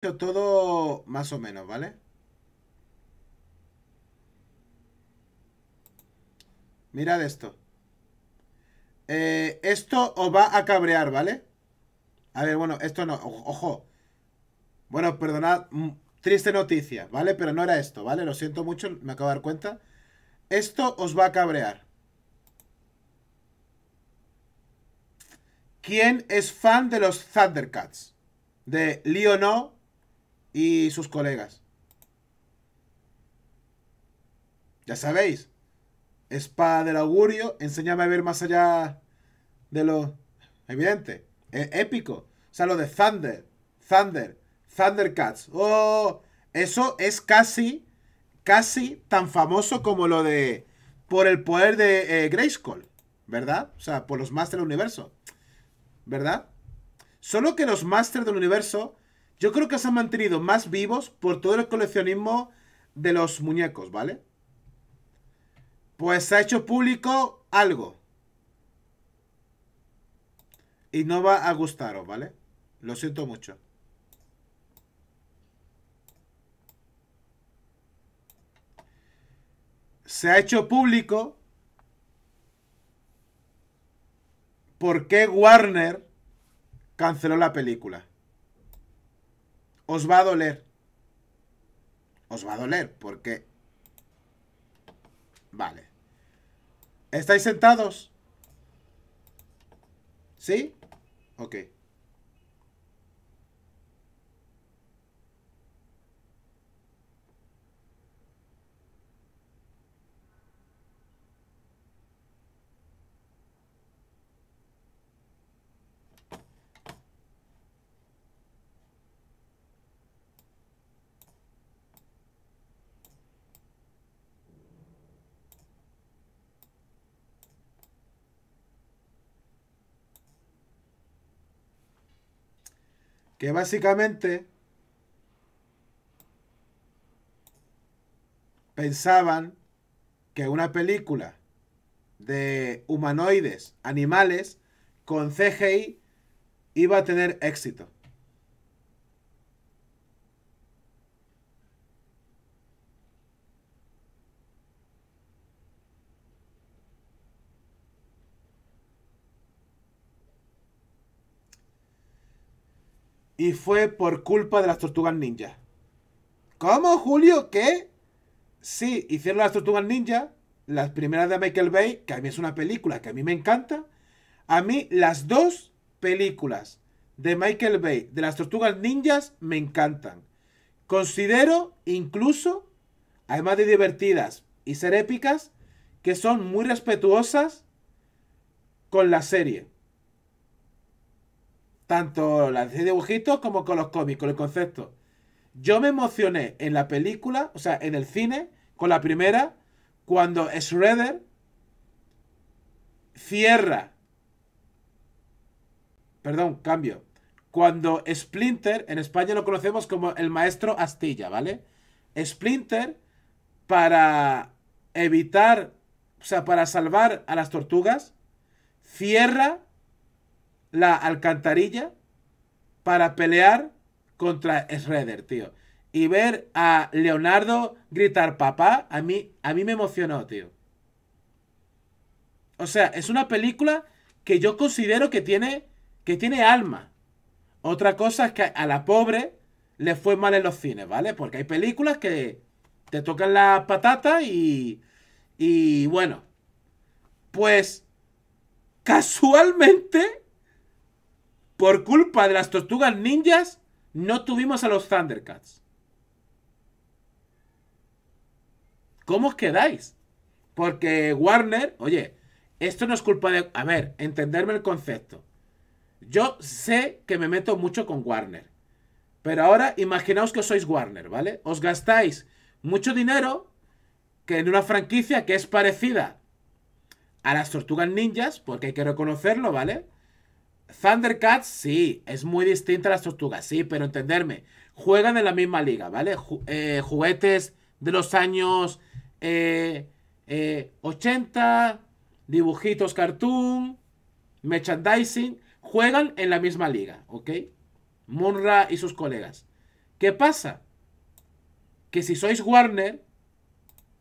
todo más o menos, ¿vale? Mirad esto. Eh, esto os va a cabrear, ¿vale? A ver, bueno, esto no, ojo. Bueno, perdonad, triste noticia, ¿vale? Pero no era esto, ¿vale? Lo siento mucho, me acabo de dar cuenta. Esto os va a cabrear. ¿Quién es fan de los Thundercats? De Leo no, y sus colegas. Ya sabéis, espada del augurio, enséñame a ver más allá de lo evidente. épico. O sea, lo de Thunder, Thunder, Thundercats. Oh, eso es casi, casi tan famoso como lo de por el poder de eh, Grayskull, ¿verdad? O sea, por los Masters del Universo, ¿verdad? Solo que los Masters del Universo yo creo que se han mantenido más vivos por todo el coleccionismo de los muñecos, ¿vale? Pues se ha hecho público algo. Y no va a gustaros, ¿vale? Lo siento mucho. se ha hecho público por qué Warner canceló la película os va a doler. Os va a doler porque... Vale. ¿Estáis sentados? ¿Sí? Ok. que básicamente pensaban que una película de humanoides, animales, con CGI, iba a tener éxito. y fue por culpa de las tortugas ninja. ¿Cómo, Julio? ¿Qué? Sí, hicieron las tortugas ninja, las primeras de Michael Bay, que a mí es una película que a mí me encanta. A mí las dos películas de Michael Bay, de las tortugas ninjas, me encantan. Considero incluso, además de divertidas y ser épicas, que son muy respetuosas con la serie tanto la serie de dibujitos como con los cómics, con el concepto. Yo me emocioné en la película, o sea, en el cine, con la primera, cuando Shredder cierra. Perdón, cambio. Cuando Splinter, en España lo conocemos como el maestro Astilla, ¿vale? Splinter, para evitar, o sea, para salvar a las tortugas, cierra la alcantarilla para pelear contra Shredder, tío. Y ver a Leonardo gritar papá, a mí, a mí me emocionó, tío. O sea, es una película que yo considero que tiene, que tiene alma. Otra cosa es que a la pobre le fue mal en los cines, ¿vale? Porque hay películas que te tocan la patata y, y bueno. Pues casualmente por culpa de las tortugas ninjas, no tuvimos a los Thundercats. ¿Cómo os quedáis? Porque Warner, oye, esto no es culpa de... A ver, entenderme el concepto. Yo sé que me meto mucho con Warner. Pero ahora imaginaos que sois Warner, ¿vale? Os gastáis mucho dinero que en una franquicia que es parecida a las tortugas ninjas, porque hay que reconocerlo, ¿vale? Thundercats, sí, es muy distinta a las tortugas, sí, pero entenderme, juegan en la misma liga, ¿vale? Eh, juguetes de los años eh, 80, eh, dibujitos cartoon, merchandising, juegan en la misma liga, ¿ok? Monra y sus colegas. ¿Qué pasa? Que si sois Warner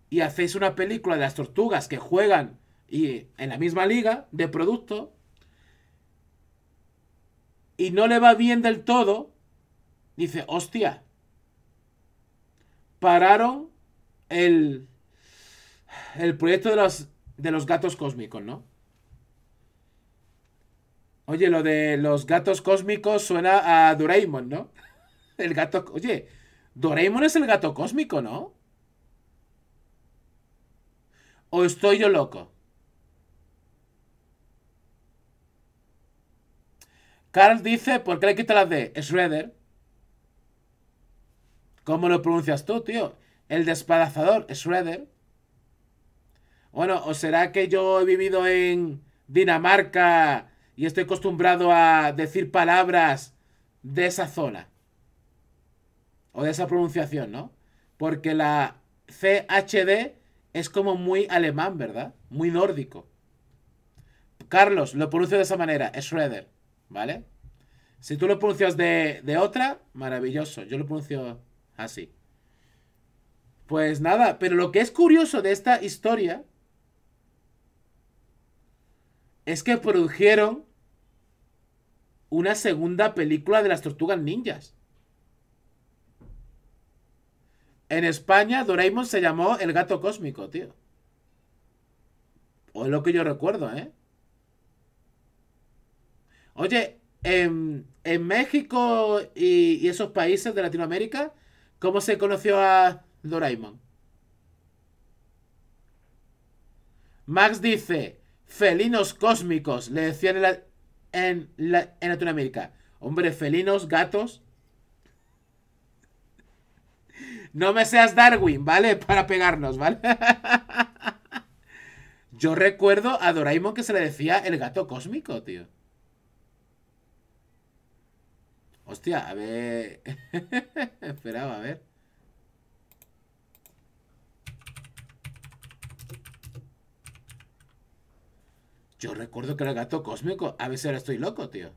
y hacéis una película de las tortugas que juegan y, en la misma liga de producto, y no le va bien del todo, dice, hostia, pararon el, el proyecto de los, de los gatos cósmicos, ¿no? Oye, lo de los gatos cósmicos suena a Doraemon, ¿no? El gato... Oye, Doraemon es el gato cósmico, ¿no? ¿O estoy yo loco? Carl dice, ¿por qué le quita la D? Shredder. ¿Cómo lo pronuncias tú, tío? El despadazador, Shredder. Bueno, ¿o será que yo he vivido en Dinamarca y estoy acostumbrado a decir palabras de esa zona? O de esa pronunciación, ¿no? Porque la CHD es como muy alemán, ¿verdad? Muy nórdico. Carlos, lo pronuncio de esa manera, Shredder. ¿vale? Si tú lo pronuncias de, otra, maravilloso. Yo lo pronuncio así. Pues nada, pero lo que es curioso de esta historia es que produjeron una segunda película de las tortugas ninjas. En España, Doraemon se llamó El gato cósmico, tío. O es lo que yo recuerdo, ¿eh? Oye, em, en, México y, esos países de Latinoamérica, ¿cómo se conoció a Doraemon? Max dice, felinos cósmicos, le decían en, Latinoamérica. Hombre, felinos, gatos. No me seas Darwin, ¿vale? Para pegarnos, ¿vale? Yo recuerdo a Doraemon que se le decía el gato cósmico, tío. Hostia, a ver... Esperaba, a ver. Yo recuerdo que era gato cósmico. A veces ahora estoy loco, tío.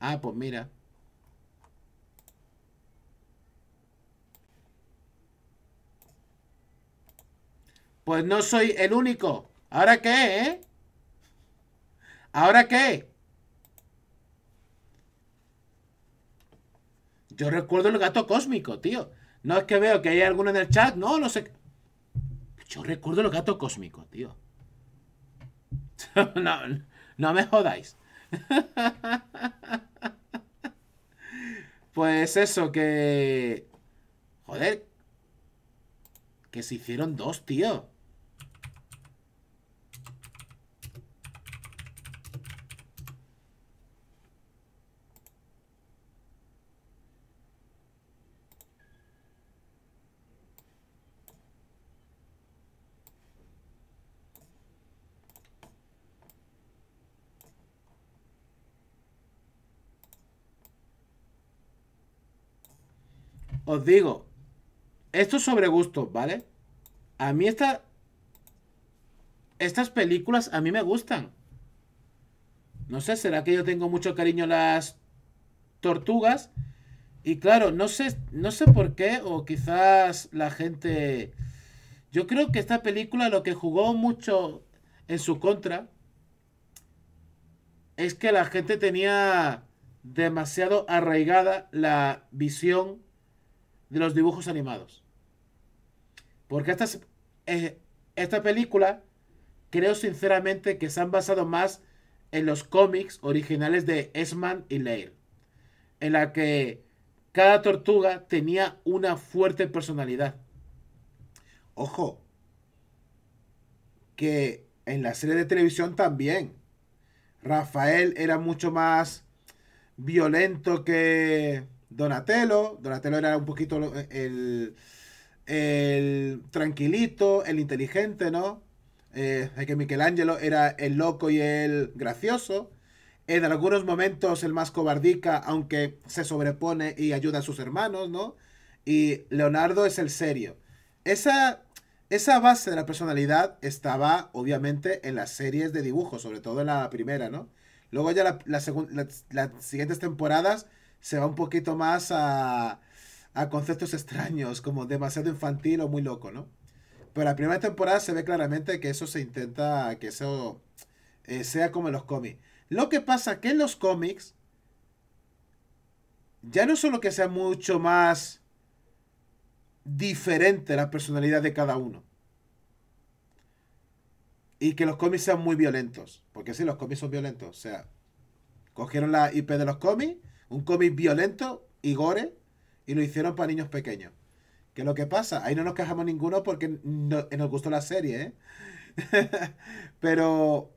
Ah, pues mira. Pues no soy el único. ¿Ahora qué, eh? ¿Ahora qué? Yo recuerdo el gato cósmico, tío. No es que veo que hay alguno en el chat. No, no sé. Yo recuerdo el gato cósmico, tío. No, no me jodáis. Pues eso, que... Joder. Que se hicieron dos, tío. Os digo, esto es sobre gusto, ¿vale? A mí esta, estas películas a mí me gustan. No sé, ¿será que yo tengo mucho cariño a las tortugas? Y claro, no sé, no sé por qué, o quizás la gente... Yo creo que esta película lo que jugó mucho en su contra es que la gente tenía demasiado arraigada la visión de los dibujos animados. Porque eh, esta película creo sinceramente que se han basado más en los cómics originales de Esman y Leir, en la que cada tortuga tenía una fuerte personalidad. Ojo, que en la serie de televisión también. Rafael era mucho más violento que Donatello. Donatello era un poquito eh, el, el tranquilito, el inteligente, ¿no? Eh, que Michelangelo era el loco y el gracioso. En algunos momentos el más cobardica, aunque se sobrepone y ayuda a sus hermanos, ¿no? Y Leonardo es el serio. Esa, esa base de la personalidad estaba obviamente en las series de dibujos, sobre todo en la primera, ¿no? Luego ya las siguientes temporadas se va un poquito más a, a conceptos extraños, como demasiado infantil o muy loco, ¿no? Pero la primera temporada se ve claramente que eso se intenta, que eso eh, sea como en los cómics. Lo que pasa que en los cómics, ya no solo que sea mucho más diferente la personalidad de cada uno, y que los cómics sean muy violentos, porque sí, los cómics son violentos, o sea, cogieron la IP de los cómics un cómic violento y gore y lo hicieron para niños pequeños. Que lo que pasa, ahí no nos quejamos ninguno porque nos gustó la serie, ¿eh? Pero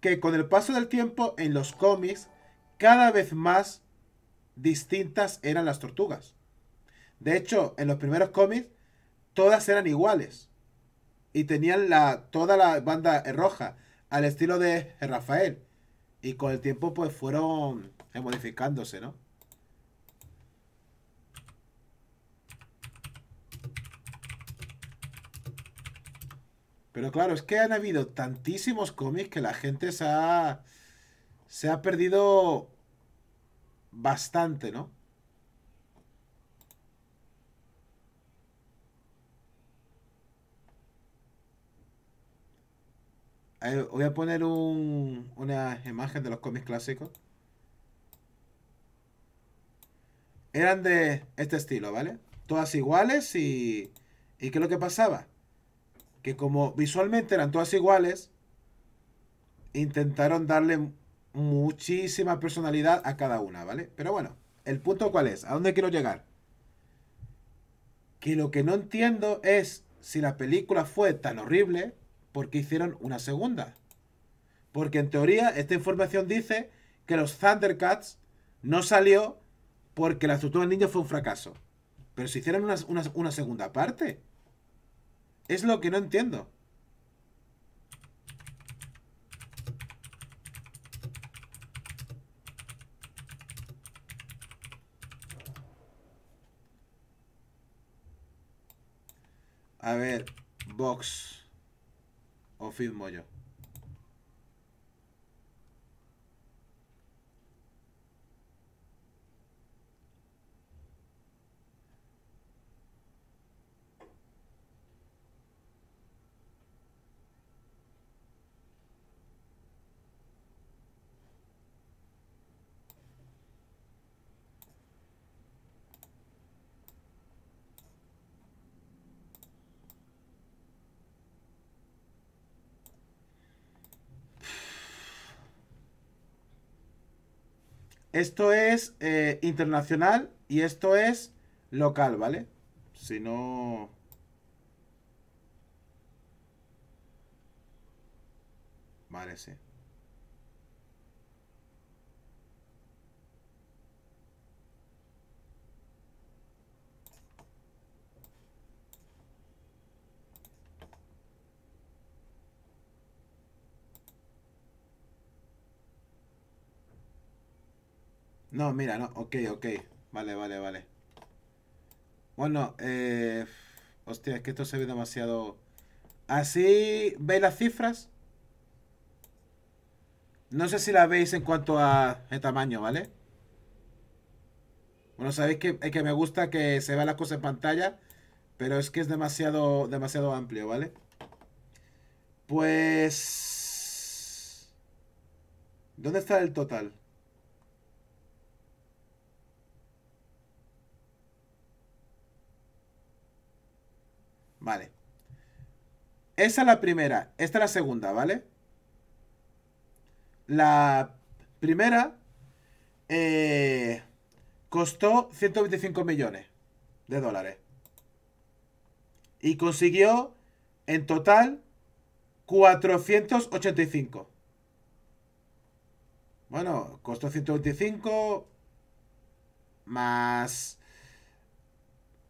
que con el paso del tiempo en los cómics, cada vez más distintas eran las tortugas. De hecho, en los primeros cómics, todas eran iguales. Y tenían la, toda la banda roja, al estilo de Rafael. Y con el tiempo pues fueron eh, modificándose, ¿no? Pero claro, es que han habido tantísimos cómics que la gente se ha, se ha perdido bastante, ¿no? voy a poner un, una imagen de los cómics clásicos. Eran de este estilo, ¿vale? Todas iguales y... ¿Y qué es lo que pasaba? Que como visualmente eran todas iguales, intentaron darle muchísima personalidad a cada una, ¿vale? Pero bueno, el punto cuál es, ¿a dónde quiero llegar? Que lo que no entiendo es si la película fue tan horrible ¿por qué hicieron una segunda? Porque en teoría esta información dice que los Thundercats no salió porque la estructura niño fue un fracaso. Pero si hicieron una, una segunda parte. Es lo que no entiendo. A ver, box o film yo. Esto es eh, internacional y esto es local, ¿vale? Si no... Vale, sí. No, mira, no. Ok, ok. Vale, vale, vale. Bueno, eh... Hostia, es que esto se ve demasiado... Así... ¿Ah, ¿Veis las cifras? No sé si las veis en cuanto a el tamaño, ¿vale? Bueno, sabéis que, que me gusta que se vea la cosa en pantalla, pero es que es demasiado, demasiado amplio, ¿vale? Pues... ¿Dónde está el total? Esa es la primera. Esta es la segunda, ¿vale? La primera eh, costó 125 millones de dólares. Y consiguió en total 485. Bueno, costó 125 más,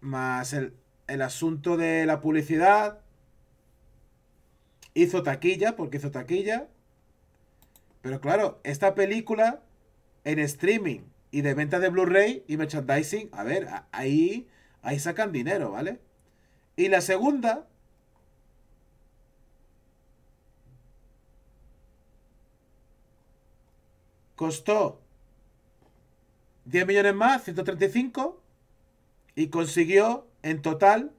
más el, el asunto de la publicidad hizo taquilla, porque hizo taquilla. Pero claro, esta película en streaming y de venta de Blu-ray y merchandising, a ver, ahí, ahí sacan dinero, ¿vale? Y la segunda... Costó 10 millones más, 135, y consiguió en total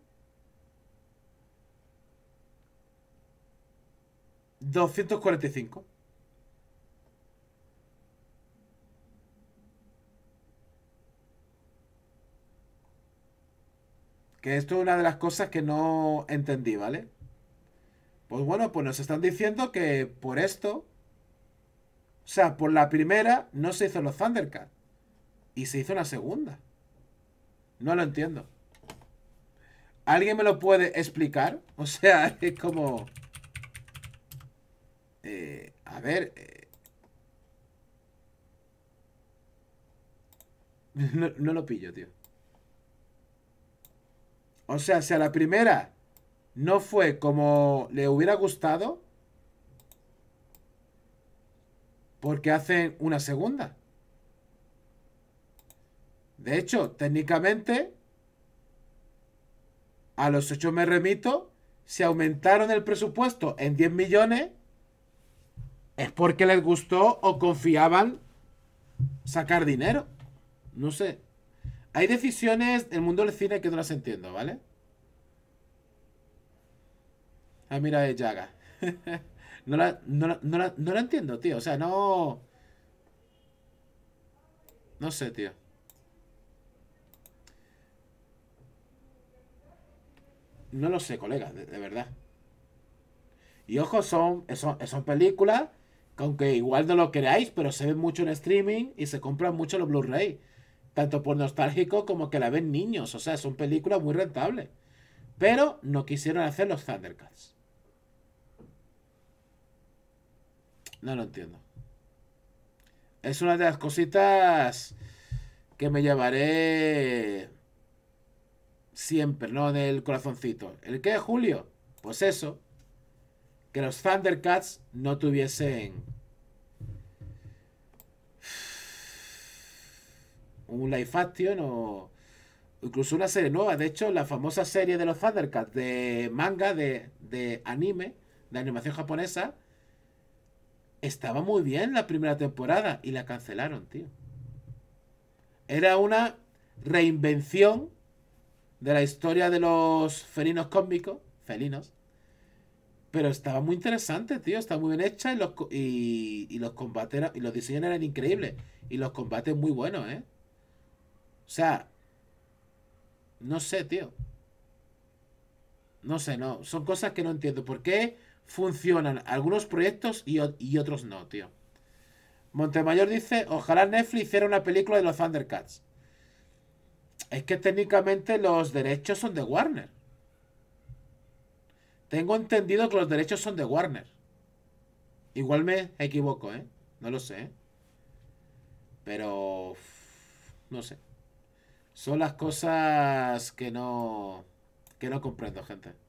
245. Que esto es una de las cosas que no entendí, ¿vale? Pues bueno, pues nos están diciendo que por esto, o sea, por la primera no se hizo los Thundercats. Y se hizo la segunda. No lo entiendo. ¿Alguien me lo puede explicar? O sea, es como... Este, a ver. Eh, no, lo pillo, tío. O sea, si a la primera no fue como le hubiera gustado, porque hacen una segunda. De hecho, técnicamente, a los 8 me remito, Se aumentaron el presupuesto en 10 millones, ¿Es porque les gustó o confiaban sacar dinero? No sé. Hay decisiones del mundo del cine que no las entiendo, ¿vale? Ah, mira, de eh, Jaga, no, la, no, entiendo, tío. O sea, no... No sé, tío. No lo sé, colega, de, verdad. Y ojo, son, son, son películas aunque igual no lo creáis, pero se ve mucho en streaming y se compran mucho los Blu-ray. Tanto por nostálgico como que la ven niños. O sea, son películas muy rentables. Pero no quisieron hacer los Thundercats. No lo entiendo. Es una de las cositas que me llevaré siempre, ¿no? En el corazoncito. ¿El qué, Julio? Pues eso que los Thundercats no tuviesen un live action o incluso una serie nueva. De hecho, la famosa serie de los Thundercats de manga, de, de anime, de animación japonesa, estaba muy bien la primera temporada y la cancelaron, tío. Era una reinvención de la historia de los felinos cósmicos, felinos, pero estaba muy interesante, tío. Estaba muy bien hecha y los, y, y los combates y los diseños eran increíbles. Y los combates muy buenos, ¿eh? O sea, no sé, tío. No sé, no. Son cosas que no entiendo. ¿Por qué funcionan algunos proyectos y, y otros no, tío? Montemayor dice, ojalá Netflix hiciera una película de los Thundercats. Es que técnicamente los derechos son de Warner. Tengo entendido que los derechos son de Warner. Igual me equivoco, ¿eh? No lo sé. Pero... No sé. Son las cosas que no... Que no comprendo, gente.